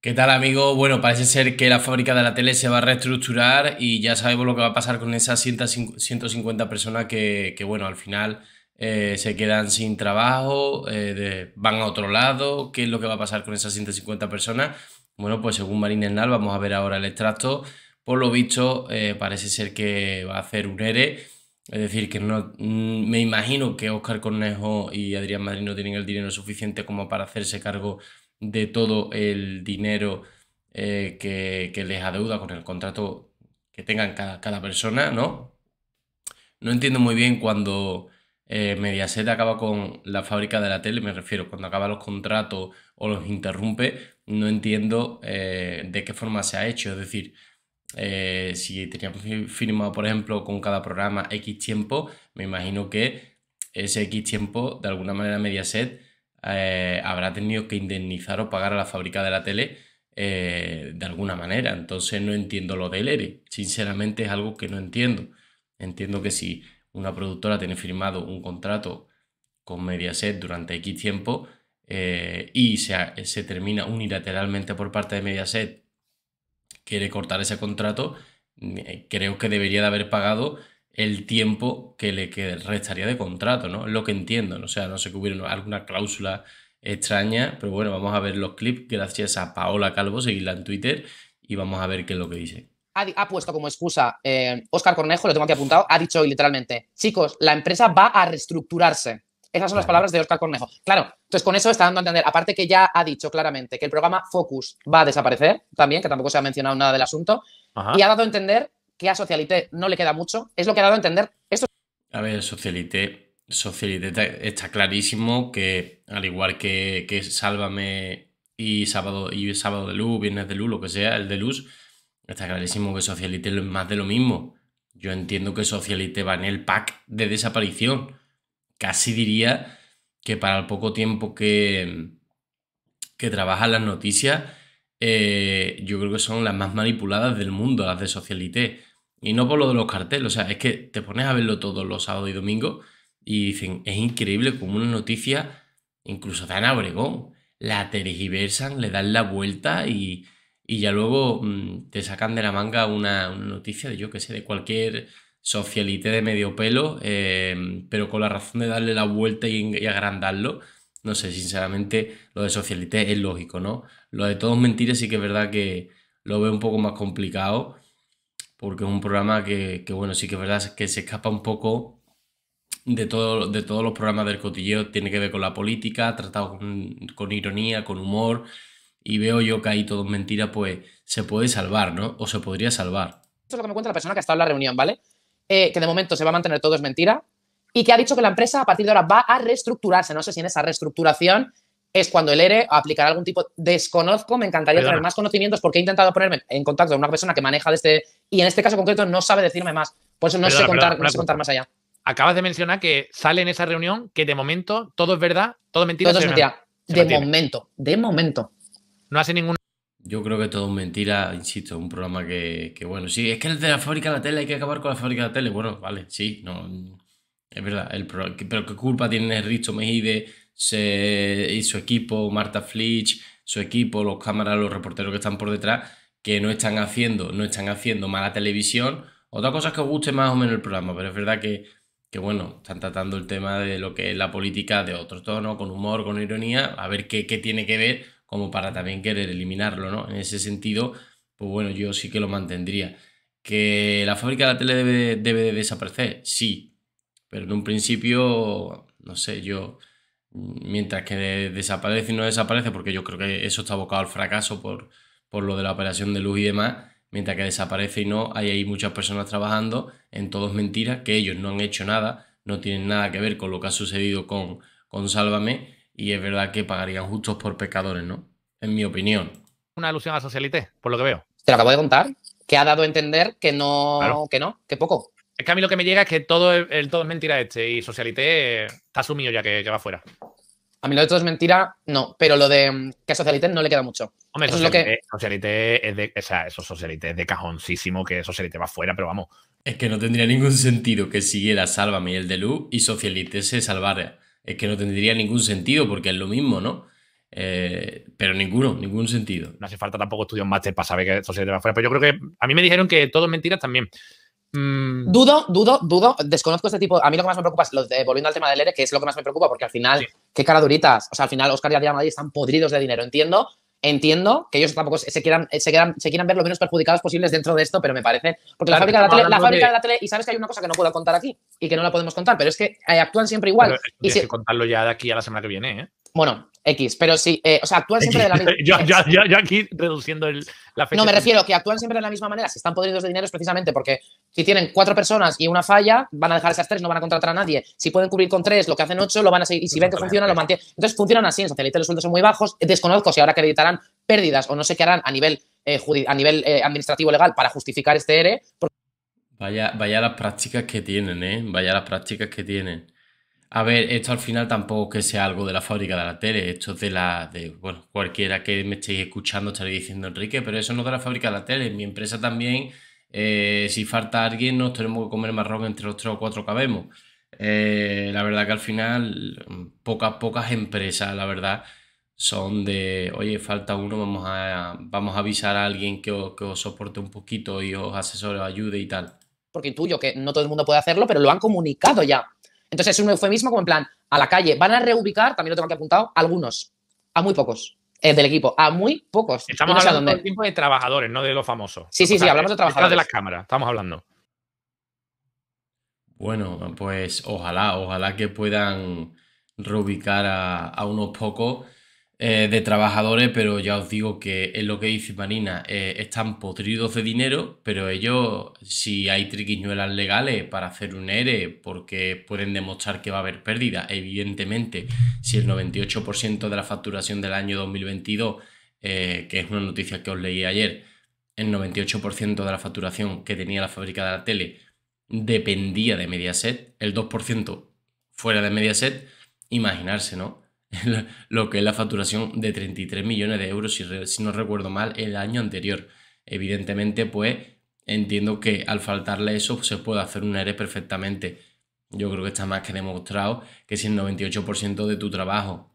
¿Qué tal, amigo? Bueno, parece ser que la fábrica de la tele se va a reestructurar y ya sabemos lo que va a pasar con esas 150 personas que, bueno, al final eh, se quedan sin trabajo, eh, van a otro lado. ¿Qué es lo que va a pasar con esas 150 personas? Bueno, pues según Marín Hernal, vamos a ver ahora el extracto. Por lo visto, eh, parece ser que va a hacer un ERE. Es decir, que no mm, me imagino que Óscar Cornejo y Adrián Madrid no tienen el dinero suficiente como para hacerse cargo de todo el dinero eh, que, les adeuda con el contrato que tengan cada, cada persona, ¿no? No entiendo muy bien cuando eh, Mediaset acaba con la fábrica de la tele, me refiero, cuando acaba los contratos o los interrumpe, no entiendo eh, de qué forma se ha hecho. Es decir, si teníamos firmado, por ejemplo, con cada programa X tiempo, me imagino que ese X tiempo, de alguna manera, Mediaset eh, habrá tenido que indemnizar o pagar a la fábrica de la tele eh, de alguna manera. Entonces no entiendo lo del ERE. Sinceramente es algo que no entiendo. Entiendo que si una productora tiene firmado un contrato con Mediaset durante X tiempo eh, y se, se termina unilateralmente por parte de Mediaset, quiere cortar ese contrato, mm, creo que debería de haber pagado el tiempo que le que restaría de contrato, ¿no? Lo que entiendo, o sea, no sé que hubiera alguna cláusula extraña, pero bueno, vamos a ver los clips gracias a Paola Calvo, seguirla en Twitter y vamos a ver qué es lo que dice. Ha, puesto como excusa Oscar eh, Cornejo, lo tengo aquí apuntado, ha dicho literalmente, chicos, la empresa va a reestructurarse. Esas son las palabras de Oscar Cornejo. Claro, entonces con eso está dando a entender, aparte que ya ha dicho claramente que el programa Focus va a desaparecer también, que tampoco se ha mencionado nada del asunto, y ha dado a entender que a Socialité no le queda mucho, es lo que ha dado a entender A ver, Socialité, Socialité está clarísimo que, al igual que, que Sálvame y Sábado, y Sábado de Luz, Viernes de Luz, lo que sea, el de Luz, está clarísimo que Socialité es más de lo mismo. Yo entiendo que Socialité va en el pack de desaparición. Casi diría que para el poco tiempo que, que trabajan las noticias, eh, yo creo que son las más manipuladas del mundo, las de Socialité. Y no por lo de los carteles, o sea, es que te pones a verlo todos los sábados y domingos y dicen, es increíble como una noticia, incluso dan a Obregón, la tergiversan, le dan la vuelta y, ya luego mm, te sacan de la manga una, noticia de yo qué sé, de cualquier socialite de medio pelo, em, pero con la razón de darle la vuelta y, agrandarlo. No sé, sinceramente, lo de socialite es lógico, ¿no? Lo de todos mentiras sí que es verdad que lo veo un poco más complicado porque es un programa que, bueno, sí que es verdad que se escapa un poco de, todo, de todos los programas del cotilleo, tiene que ver con la política, tratado con, con ironía, con humor, y veo yo que ahí todo es mentira, pues se puede salvar, ¿no? O se podría salvar. Eso es lo que me cuenta la persona que ha estado en la reunión, ¿vale? Eh, que de momento se va a mantener todo es mentira, y que ha dicho que la empresa a partir de ahora va a reestructurarse. No sé si en esa reestructuración es cuando el ERE aplicará algún tipo. Desconozco, me encantaría tener más conocimientos porque he intentado ponerme en contacto con una persona que maneja de este. Y en este caso concreto no sabe decirme más. Por eso no sé contar, contar más allá. Acabas de mencionar que sale en esa reunión que de momento todo es verdad, todo mentira. Todo es mentira. de momento, de momento. No hace ninguna... Yo creo que todo es mentira, insisto, un programa que, bueno, sí, es que el de la fábrica de la tele, hay que acabar con la fábrica de la tele. Bueno, vale, sí, no. Es verdad, el pero ¿qué culpa tiene el Richo Mejide y su equipo, Marta Flitch, su equipo, los cámaras, los reporteros que están por detrás, que no están haciendo, no están haciendo mala televisión. Otra cosa es que os guste más o menos el programa, pero es verdad que, que bueno, están tratando el tema de lo que es la política de otro tono, con humor, con ironía, a ver qué, qué tiene que ver, como para también querer eliminarlo, ¿no? En ese sentido, pues bueno, yo sí que lo mantendría. ¿Que la fábrica de la tele debe, debe desaparecer? Sí, pero en un principio, no sé, yo mientras que desaparece y no desaparece, porque yo creo que eso está abocado al fracaso por, por lo de la operación de luz y demás, mientras que desaparece y no, hay ahí muchas personas trabajando en todos mentiras, que ellos no han hecho nada, no tienen nada que ver con lo que ha sucedido con, con Sálvame, y es verdad que pagarían justos por pecadores, ¿no? En mi opinión. Una alusión a socialité, por lo que veo. Te lo acabo de contar, que ha dado a entender que no, que no, que poco. Es que a mí lo que me llega es que todo, el, todo es mentira este y Socialité está sumido ya que, va fuera. A mí lo de todo es mentira, no, pero lo de mm, que a Socialité no le queda mucho. Hombre, eso es que... de, o sea, eso de cajoncísimo que Socialite va fuera, pero vamos. Es que no tendría ningún sentido que siguiera Sálvame y el de Luz y Socialité se salvara. Es que no tendría ningún sentido porque es lo mismo, ¿no? Eh, pero ninguno, ningún sentido. No hace falta tampoco estudiar un máster para saber que Socialite va fuera. Pero yo creo que a mí me dijeron que todo es mentira también. Mm. Dudo, dudo, dudo. Desconozco este tipo. A mí lo que más me preocupa es, volviendo al tema del ERE, que es lo que más me preocupa, porque al final, qué cara duritas. O sea, al final, Oscar y Adrián Madrid están podridos de dinero. Entiendo, entiendo que ellos tampoco se eh, quieran, se se ver lo menos perjudicados posibles dentro de esto, pero me parece. Porque la fábrica, de la, tele, y sabes que hay una cosa que no puedo contar aquí y que no la podemos contar, pero es que eh, actúan siempre igual. Eh, y si... que contarlo ya de aquí a la semana que viene, Bueno, X, pero si, eh, o sea, actúan siempre de la misma manera. yo, ya, ya aquí reduciendo el, la fecha. No, me refiero que actúan siempre de la misma manera. Si están podridos de dinero es precisamente porque si tienen cuatro personas y una falla, van a dejar esas tres, no van a contratar a nadie. Si pueden cubrir con tres, lo que hacen ocho, lo van a seguir. Y si ven que funciona, lo mantienen. Entonces funcionan así en socialite, los sueldos son muy bajos. Desconozco si ahora acreditarán pérdidas o no sé qué harán a nivel, eh, a nivel eh, administrativo legal para justificar este R. Vaya, vaya las prácticas que tienen, ¿eh? Vaya las prácticas que tienen. A ver, esto al final tampoco que sea algo de la fábrica de la tele, esto es de la, de, bueno, cualquiera que me estéis escuchando estaré diciendo, Enrique, pero eso no es de la fábrica de la tele, mi empresa también, eh, si falta alguien, nos tenemos que comer marrón entre los tres o cuatro que habemos. Eh, la verdad que al final, pocas, pocas empresas, la verdad, son de, oye, falta uno, vamos a, vamos a avisar a alguien que os, que os soporte un poquito y os asesore, os ayude y tal. Porque intuyo que no todo el mundo puede hacerlo, pero lo han comunicado ya entonces es un eufemismo como en plan, a la calle, van a reubicar, también lo tengo aquí apuntado, algunos, a muy pocos. Eh, del equipo, a muy pocos. Estamos hablando del de trabajadores, no de los famosos. Sí, sí, sí, hablamos de trabajadores. de las cámaras, estamos hablando. Bueno, pues ojalá, ojalá que puedan reubicar a unos pocos eh, de trabajadores, pero ya os digo que es lo que dice Marina, eh, están podridos de dinero, pero ellos, si hay triquiñuelas legales para hacer un ERE, porque pueden demostrar que va a haber pérdida, evidentemente, si el 98% de la facturación del año 2022, eh, que es una noticia que os leí ayer, el 98% de la facturación que tenía la fábrica de la tele dependía de Mediaset, el 2% fuera de Mediaset, imaginarse, ¿no? lo que es la facturación de 33 millones de euros, si, no recuerdo mal, el año anterior. Evidentemente, pues entiendo que al faltarle eso pues, se puede hacer un ERE perfectamente. Yo creo que está más que demostrado que si el 98% de tu trabajo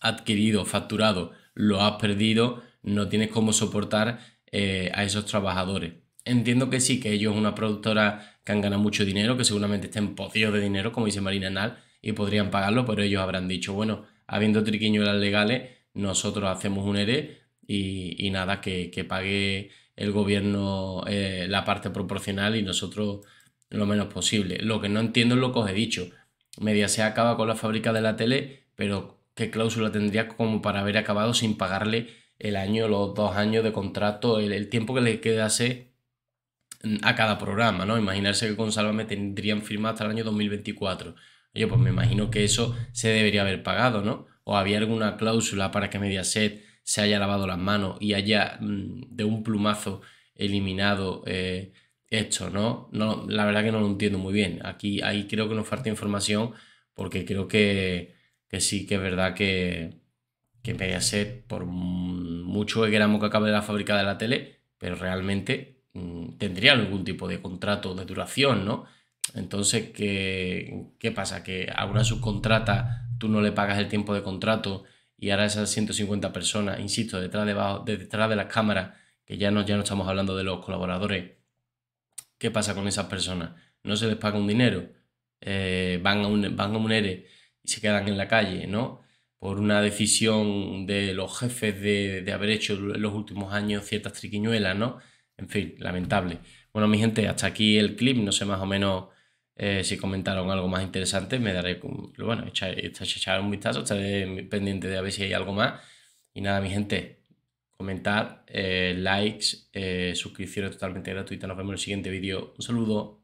adquirido, facturado, lo has perdido, no tienes cómo soportar eh, a esos trabajadores. Entiendo que sí, que ellos una productora que han ganado mucho dinero, que seguramente estén pocidos de dinero, como dice Marina Nal, y podrían pagarlo, pero ellos habrán dicho, bueno, habiendo triquiñuelas legales, nosotros hacemos un ERE y, nada, que, que, pague el gobierno eh, la parte proporcional y nosotros lo menos posible. Lo que no entiendo es lo que os he dicho. Media se acaba con la fábrica de la tele, pero ¿qué cláusula tendría como para haber acabado sin pagarle el año, los dos años de contrato, el tiempo que le quedase a cada programa, ¿no? Imaginarse que con Sálvame tendrían firmado hasta el año 2024. Yo pues me imagino que eso se debería haber pagado, ¿no? O había alguna cláusula para que Mediaset se haya lavado las manos y haya mm, de un plumazo eliminado eh, esto, ¿no? ¿no? La verdad que no lo entiendo muy bien. Aquí ahí creo que nos falta información porque creo que, que sí que es verdad que, que Mediaset, por mucho que queramos que acabe la fábrica de la tele, pero realmente Mm, tendrían algún tipo de contrato de duración, ¿no? Entonces, ¿qué, pasa? Que a una subcontrata tú no le pagas el tiempo de contrato y ahora esas 150 personas, insisto, detrás, detrás de las cámaras, que ya no, ya no estamos hablando de los colaboradores, ¿qué pasa con esas personas? No se les paga un dinero, eh, van, a un, van a ERE y se quedan en la calle, ¿no? Por una decisión de los jefes de, de haber hecho en los últimos años ciertas triquiñuelas, ¿no? En fin, lamentable. Bueno, mi gente, hasta aquí el clip. No sé más o menos eh, si comentaron algo más interesante. Me daré, bueno, echar, un vistazo. Estaré pendiente de a ver si hay algo más. Y nada, mi gente, comentar, eh, likes, eh, suscripciones totalmente gratuitas. Nos vemos en el siguiente vídeo. Un saludo.